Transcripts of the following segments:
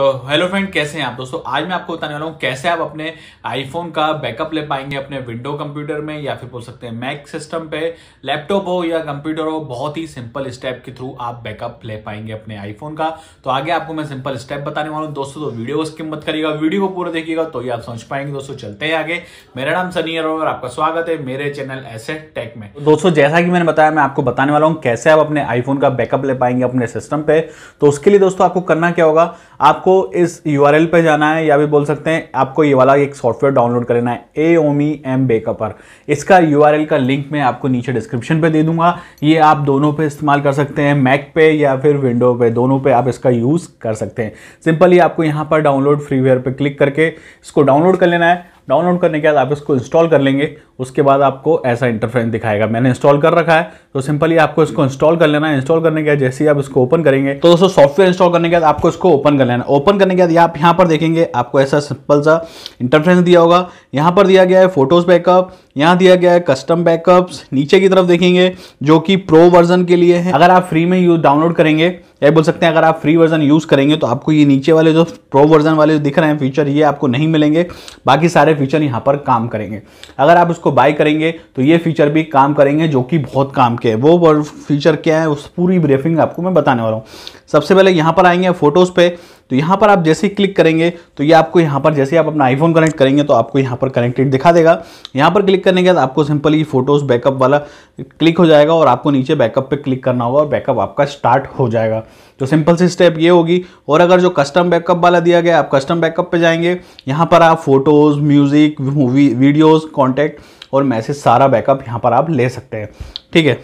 तो hello friend कैसे हैं आप दोस्तों आज मैं आपको बताने वाला हूँ कैसे आप अपने आईफोन का बैकअप ले पाएंगे अपने विंडो कंप्यूटर में या फिर बोल सकते हैं मैक सिस्टम पे लैपटॉप हो या कंप्यूटर हो बहुत ही सिंपल स्टेप के थ्रू आप बैकअप ले पाएंगे अपने आईफोन का तो आगे आपको मैं सिंपल स्टेप बताने वाला हूँ दोस्तों तो वीडियो को स्किम मत करिएगा वीडियो को पूरा देखिएगा तो ही आप समझ पाएंगे दोस्तों चलते हैं आगे मेरा नाम सनी और आपका स्वागत है मेरे चैनल ऐसे टेक में तो दोस्तों जैसा कि मैंने बताया मैं आपको बताने वाला हूँ कैसे आप अपने आईफोन का बैकअप ले पाएंगे अपने सिस्टम पे तो उसके लिए दोस्तों आपको करना क्या होगा आपको आपको इस यू आर जाना है या भी बोल सकते हैं आपको ये वाला एक सॉफ्टवेयर डाउनलोड कर लेना है ए ओमी एम बेकअपर इसका यू का लिंक मैं आपको नीचे डिस्क्रिप्शन पे दे दूंगा ये आप दोनों पे इस्तेमाल कर सकते हैं मैक पे या फिर विंडो पे दोनों पे आप इसका यूज़ कर सकते हैं सिंपली आपको यहाँ पर डाउनलोड फ्रीवेयर पर क्लिक करके इसको डाउनलोड कर लेना है डाउनलोड करने के बाद आप इसको इंस्टॉल कर लेंगे उसके बाद आपको ऐसा इंटरफेस दिखाएगा मैंने इंस्टॉल कर रखा है तो सिंपली आपको इसको इंस्टॉल कर लेना है इंस्टॉल करने के बाद जैसे ही आप इसको ओपन करेंगे तो दोस्तों सॉफ्टवेयर इंस्टॉल करने के बाद आपको इसको ओपन कर लेना ओपन करने के बाद आप यहाँ पर देखेंगे आपको ऐसा सिंपल सा इंटरफेरेंस दिया होगा यहाँ पर दिया गया है फोटोज बैकअप यहाँ दिया गया है कस्टम बैकअप नीचे की तरफ देखेंगे जो कि प्रो वर्जन के लिए है अगर आप फ्री में यूज डाउनलोड करेंगे या बोल सकते हैं अगर आप फ्री वर्जन यूज़ करेंगे तो आपको ये नीचे वाले जो प्रो वर्जन वाले जो दिख रहे हैं फीचर ये आपको नहीं मिलेंगे बाकी सारे फीचर यहाँ पर काम करेंगे अगर आप उसको बाय करेंगे तो ये फीचर भी काम करेंगे जो कि बहुत काम के वो फीचर क्या है उस पूरी ब्रीफिंग आपको मैं बताने वाला हूँ सबसे पहले यहाँ पर आएंगे फोटोज़ पे तो यहाँ पर आप जैसे ही क्लिक करेंगे तो ये आपको यहाँ पर जैसे आप अपना आईफोन कनेक्ट करेंगे तो आपको यहाँ पर कनेक्टेड दिखा देगा यहाँ पर क्लिक करने के बाद आपको सिंपली फोटोज़ बैकअप वाला क्लिक हो जाएगा और आपको नीचे बैकअप पर क्लिक करना होगा और बैकअप आपका स्टार्ट हो जाएगा तो सिंपल सी स्टेप ये होगी और अगर जो कस्टम बैकअप वाला दिया गया आप कस्टम बैकअप पर जाएंगे यहाँ पर आप photos music movie videos contact और मैसेज सारा बैकअप यहाँ पर आप ले सकते हैं ठीक है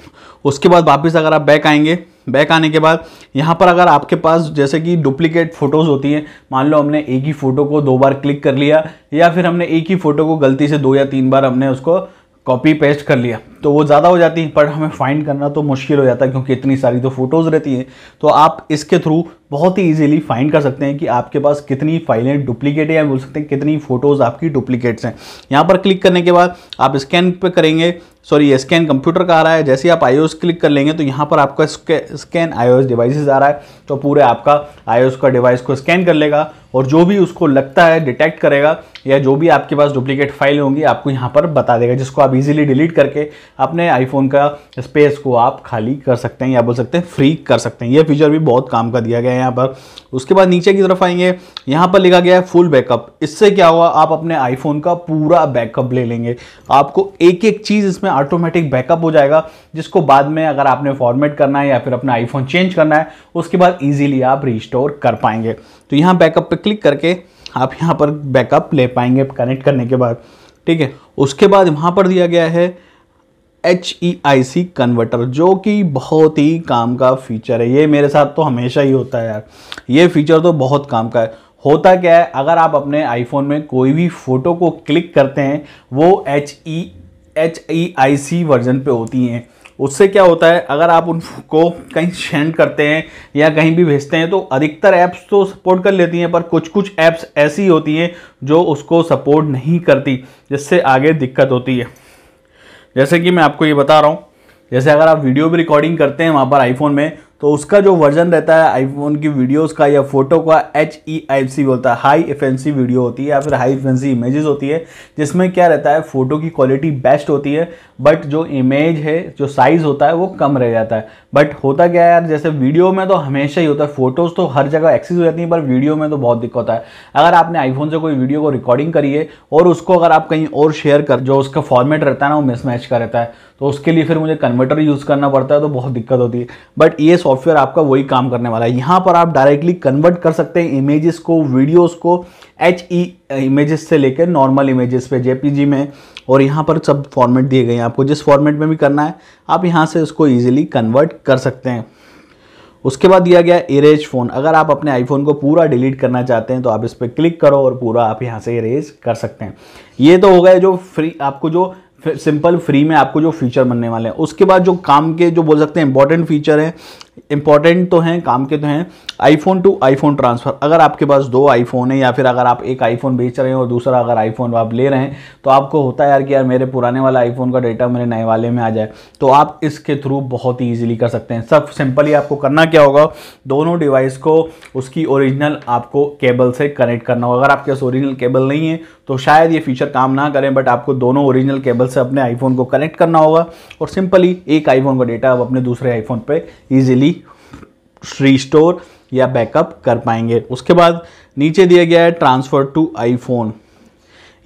उसके बाद वापस अगर आप बैक आएंगे बैक आने के बाद यहाँ पर अगर आपके पास जैसे कि डुप्लीकेट फ़ोटोज़ होती हैं मान लो हमने एक ही फ़ोटो को दो बार क्लिक कर लिया या फिर हमने एक ही फ़ोटो को गलती से दो या तीन बार हमने उसको कॉपी पेस्ट कर लिया तो वो ज़्यादा हो जाती है पर हमें फाइंड करना तो मुश्किल हो जाता है क्योंकि इतनी सारी तो फ़ोटोज़ रहती हैं तो आप इसके थ्रू बहुत ही इजीली फाइंड कर सकते हैं कि आपके पास कितनी फाइलें डुप्लीकेट हैं या बोल सकते हैं कितनी फ़ोटोज़ आपकी डुप्लीकेट्स हैं यहाँ पर क्लिक करने के बाद आप स्कैन पर करेंगे सॉरी स्कैन कंप्यूटर का आ रहा है जैसे ही आप आई क्लिक कर लेंगे तो यहाँ पर आपका स्कैन आई डिवाइसेस आ रहा है तो पूरे आपका आई का डिवाइस को स्कैन कर लेगा और जो भी उसको लगता है डिटेक्ट करेगा या जो भी आपके पास डुप्लीकेट फाइल होंगी आपको यहाँ पर बता देगा जिसको आप इजीली डिलीट करके अपने आईफोन का स्पेस को आप खाली कर सकते हैं या बोल सकते हैं फ्री कर सकते हैं ये फीचर भी बहुत काम का दिया गया है यहाँ पर उसके बाद नीचे की तरफ आएंगे यहाँ पर लिखा गया है फुल बैकअप इससे क्या हुआ आप अपने आईफोन का पूरा बैकअप ले लेंगे आपको एक एक चीज़ इसमें ऑटोमेटिक बैकअप हो जाएगा जिसको बाद में अगर आपने फॉर्मेट करना है या फिर अपना आईफोन चेंज करना है उसके बाद ईजिली आप रिस्टोर कर पाएंगे तो यहाँ बैकअप पर क्लिक करके आप यहाँ पर बैकअप ले पाएंगे कनेक्ट करने के बाद ठीक है उसके बाद वहाँ पर दिया गया है H E I C converter जो कि बहुत ही काम का फीचर है ये मेरे साथ तो हमेशा ही होता है यार ये फीचर तो बहुत काम का है होता क्या है अगर आप अपने आईफोन में कोई भी फ़ोटो को क्लिक करते हैं वो H E H E I C version पे होती हैं उससे क्या होता है अगर आप उनको कहीं सेंड करते हैं या कहीं भी भेजते हैं तो अधिकतर ऐप्स तो सपोर्ट कर लेती हैं पर कुछ कुछ ऐप्स ऐसी होती हैं जो उसको सपोर्ट नहीं करती जिससे आगे दिक्कत होती है जैसे कि मैं आपको ये बता रहा हूँ जैसे अगर आप वीडियो भी रिकॉर्डिंग करते हैं वहाँ पर आईफोन में तो उसका जो वर्जन रहता है आईफोन की वीडियोस का या फोटो का एच ई आई सी बोलता है हाई एफेंसी वीडियो होती है या फिर हाई एफेंसी इमेजेस होती है जिसमें क्या रहता है फोटो की क्वालिटी बेस्ट होती है बट जो इमेज है जो साइज़ होता है वो कम रह जाता है बट होता क्या है यार जैसे वीडियो में तो हमेशा ही होता है फोटोज़ तो हर जगह एक्सेस हो जाती है पर वीडियो में तो बहुत दिक्कत होता है अगर आपने आईफोन से कोई वीडियो को रिकॉर्डिंग करी है और उसको अगर आप कहीं और शेयर कर जो उसका फॉर्मेट रहता है ना वो मिसमैच का रहता है तो उसके लिए फिर मुझे कन्वर्टर यूज़ करना पड़ता है तो बहुत दिक्कत होती है बट ये सॉफ्टवेयर आपका वही काम करने वाला है यहाँ पर आप डायरेक्टली कन्वर्ट कर सकते हैं इमेजेस को वीडियोस को एच ई इमेजेस से लेकर नॉर्मल इमेजेस पे जेपीजी में और यहाँ पर सब फॉर्मेट दिए गए हैं आपको जिस फॉर्मेट में भी करना है आप यहाँ से उसको ईजिली कन्वर्ट कर सकते हैं उसके बाद दिया गया इरेज फ़ोन अगर आप अपने आईफोन को पूरा डिलीट करना चाहते हैं तो आप इस पर क्लिक करो और पूरा आप यहाँ से इरेज कर सकते हैं ये तो हो गए जो फ्री आपको जो सिंपल फ्री में आपको जो फीचर बनने वाले हैं उसके बाद जो काम के जो बोल सकते हैं इंपॉर्टेंट फीचर हैं इंपॉर्टेंट तो हैं काम के तो हैं आईफोन टू आईफोन ट्रांसफ़र अगर आपके पास दो आईफोन है या फिर अगर आप एक आईफोन बेच रहे हैं और दूसरा अगर आईफोन आप ले रहे हैं तो आपको होता है यार कि यार मेरे पुराने वाला आईफोन का डेटा मेरे नए वाले में आ जाए तो आप इसके थ्रू बहुत ही ईजिली कर सकते हैं सब सिंपली आपको करना क्या होगा दोनों डिवाइस को उसकी ओरिजिनल आपको केबल से कनेक्ट करना होगा अगर आपके पास ओरिजिनल केबल नहीं है तो शायद ये फीचर काम ना करें बट आपको दोनों ओरिजिनल केबल से अपने आईफोन को कनेक्ट करना होगा और सिंपली एक आईफोन का डेटा आप अपने दूसरे आईफोन पर ईजिली जल्दी रिस्टोर या बैकअप कर पाएंगे उसके बाद नीचे दिया गया है ट्रांसफ़र टू आईफोन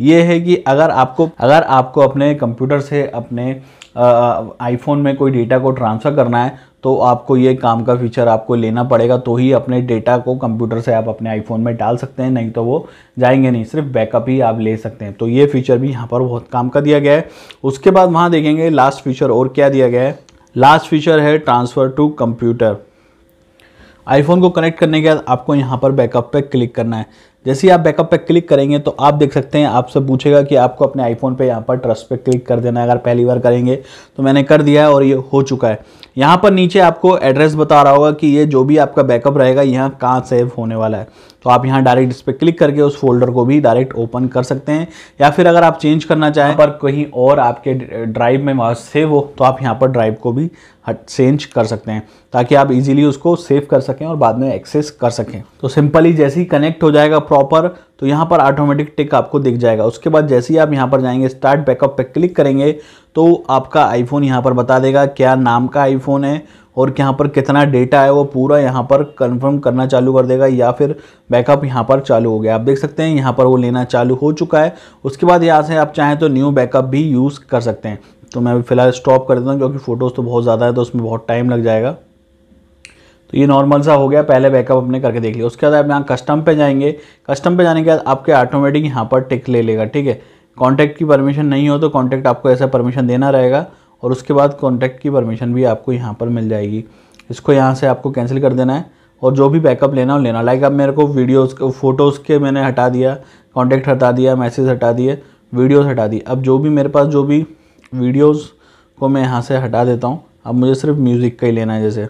ये है कि अगर आपको अगर आपको अपने कंप्यूटर से अपने आईफोन में कोई डेटा को ट्रांसफ़र करना है तो आपको ये काम का फीचर आपको लेना पड़ेगा तो ही अपने डेटा को कंप्यूटर से आप अपने आईफोन में डाल सकते हैं नहीं तो वो जाएंगे नहीं सिर्फ बैकअप ही आप ले सकते हैं तो ये फीचर भी यहाँ पर बहुत काम का दिया गया है उसके बाद वहाँ देखेंगे लास्ट फीचर और क्या दिया गया है लास्ट फीचर है ट्रांसफ़र टू कंप्यूटर आईफोन को कनेक्ट करने के बाद आपको यहाँ पर बैकअप पे क्लिक करना है जैसे ही आप बैकअप पे क्लिक करेंगे तो आप देख सकते हैं आपसे पूछेगा कि आपको अपने आईफोन पे यहाँ पर ट्रस्ट पे क्लिक कर देना है अगर पहली बार करेंगे तो मैंने कर दिया है और ये हो चुका है यहाँ पर नीचे आपको एड्रेस बता रहा होगा कि ये जो भी आपका बैकअप रहेगा यहाँ कहाँ सेव होने वाला है तो आप यहाँ डायरेक्ट इस पर क्लिक करके उस फोल्डर को भी डायरेक्ट ओपन कर सकते हैं या फिर अगर आप चेंज करना चाहें पर कहीं और आपके ड्राइव में वहाँ सेव हो तो आप यहाँ पर ड्राइव को भी चेंज कर सकते हैं ताकि आप इजीली उसको सेव कर सकें और बाद में एक्सेस कर सकें तो सिंपली जैसे ही कनेक्ट हो जाएगा प्रॉपर तो यहाँ पर ऑटोमेटिक टिक आपको दिख जाएगा उसके बाद जैसे ही आप यहाँ पर जाएंगे स्टार्ट बैकअप पे क्लिक करेंगे तो आपका आईफोन यहाँ पर बता देगा क्या नाम का आईफोन है और यहाँ पर कितना डेटा है वो पूरा यहाँ पर कंफर्म करना चालू कर देगा या फिर बैकअप यहाँ पर चालू हो गया आप देख सकते हैं यहाँ पर वो लेना चालू हो चुका है उसके बाद यहाँ से आप चाहें तो न्यू बैकअप भी यूज़ कर सकते हैं तो मैं फिलहाल स्टॉप कर देता हूँ क्योंकि फ़ोटोज़ तो बहुत ज़्यादा है तो उसमें बहुत टाइम लग जाएगा तो ये नॉर्मल सा हो गया पहले बैकअप अपने करके देख लिया उसके बाद आप यहाँ कस्टम पे जाएंगे कस्टम पे जाने के बाद आपके ऑटोमेटिक यहाँ पर टिक ले लेगा ठीक है कॉन्टैक्ट की परमिशन नहीं हो तो कॉन्टैक्ट आपको ऐसा परमिशन देना रहेगा और उसके बाद कॉन्टैक्ट की परमिशन भी आपको यहाँ पर मिल जाएगी इसको यहाँ से आपको कैंसिल कर देना है और जो भी बैकअप लेना हो लेना लाइक अब मेरे को वीडियोस फ़ोटोज़ के मैंने हटा दिया कॉन्टैक्ट हटा दिया मैसेज हटा दिए वीडियोस हटा दी अब जो भी मेरे पास जो भी वीडियोस को मैं यहाँ से हटा देता हूँ अब मुझे सिर्फ म्यूज़िक का ही लेना है जैसे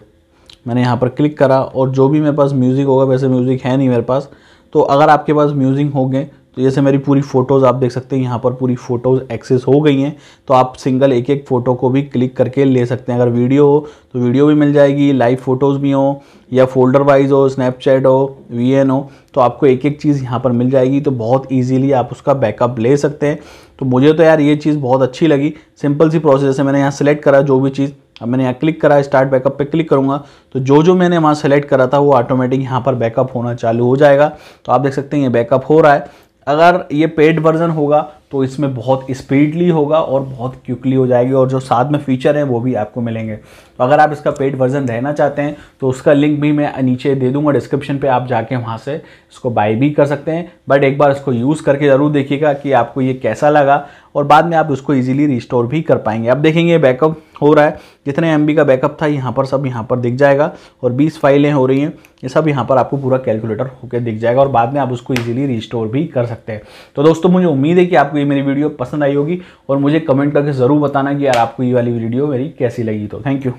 मैंने यहाँ पर क्लिक करा और जो भी मेरे पास म्यूज़िक होगा वैसे म्यूज़िक है नहीं मेरे पास तो अगर आपके पास म्यूज़िक हो गए तो जैसे मेरी पूरी फ़ोटोज़ आप देख सकते हैं यहाँ पर पूरी फ़ोटोज़ एक्सेस हो गई हैं तो आप सिंगल एक एक फ़ोटो को भी क्लिक करके ले सकते हैं अगर वीडियो हो तो वीडियो भी मिल जाएगी लाइव फ़ोटोज़ भी हो या फोल्डर वाइज हो स्नैपचैट हो वी हो तो आपको एक एक चीज़ यहाँ पर मिल जाएगी तो बहुत ईजीली आप उसका बैकअप ले सकते हैं तो मुझे तो यार ये चीज़ बहुत अच्छी लगी सिंपल सी प्रोसेस है मैंने यहाँ सेलेक्ट करा जो भी चीज़ अब मैंने यहाँ क्लिक करा स्टार्ट बैकअप पे क्लिक करूँगा तो जो जो मैंने वहाँ सेलेक्ट करा था वो ऑटोमेटिक यहाँ पर बैकअप होना चालू हो जाएगा तो आप देख सकते हैं ये बैकअप हो रहा है अगर ये पेड वर्जन होगा तो इसमें बहुत स्पीडली होगा और बहुत क्विकली हो जाएगी और जो साथ में फीचर हैं वो भी आपको मिलेंगे तो अगर आप इसका पेड वर्जन रहना चाहते हैं तो उसका लिंक भी मैं नीचे दे दूंगा डिस्क्रिप्शन पे आप जाके वहाँ से इसको बाय भी कर सकते हैं बट एक बार इसको यूज़ करके ज़रूर देखिएगा कि आपको ये कैसा लगा और बाद में आप उसको ईजिली रिस्टोर भी कर पाएंगे अब देखेंगे बैकअप हो रहा है जितने एम का बैकअप था यहाँ पर सब यहाँ पर दिख जाएगा और बीस फाइलें हो रही हैं ये सब यहाँ पर आपको पूरा कैलकुलेटर होकर दिख जाएगा और बाद में आप उसको ईजिली रिस्टोर भी कर सकते हैं तो दोस्तों मुझे उम्मीद है कि आपको ये मेरी वीडियो पसंद आई होगी और मुझे कमेंट करके ज़रूर बताना कि यार आपको ये वाली वीडियो मेरी कैसी लगी तो थैंक यू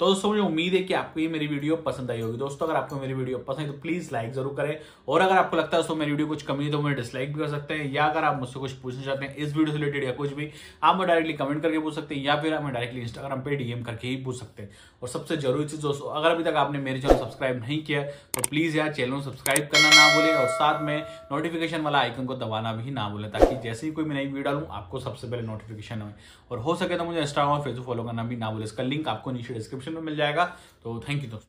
तो दोस्तों मुझे उम्मीद है कि आपको ये मेरी वीडियो पसंद आई होगी दोस्तों अगर आपको मेरी वीडियो पसंद है तो प्लीज लाइक जरूर करें और अगर आपको लगता है दोस्तों मेरी वीडियो कुछ कमी है तो मुझे डिसलाइक भी कर सकते हैं या अगर आप मुझसे कुछ पूछना चाहते हैं इस वीडियो से रिलेटेड या कुछ भी आप मुझे डायरेक्टली कमेंट करके पूछ सकते हैं या फिर हमें डायरेक्टली इंस्टाग्राम पर डीएम करके ही पूछ सकते हैं और सबसे जरूरी चीज दोस्तों अगर अभी तक आपने मेरे चैनल सब्सक्राइब नहीं किया तो प्लीज यार चैनल सब्सक्राइब करना ना भूलें और साथ में नोटिफिकेशन वाला आइकन को दबाना भी ना भूलें ताकि जैसे ही कोई मैं नई वीडियो डालू आपको सबसे पहले नोटिफिकेशन हो और हो सके तो मुझे इंस्टाग्राम और फेसबुक फॉलो करना भी ना भूलें इसका लिंक आपको नीचे डिस्क्रिप्शन डिस्क्रिप्शन में मिल जाएगा तो थैंक यू दोस्तों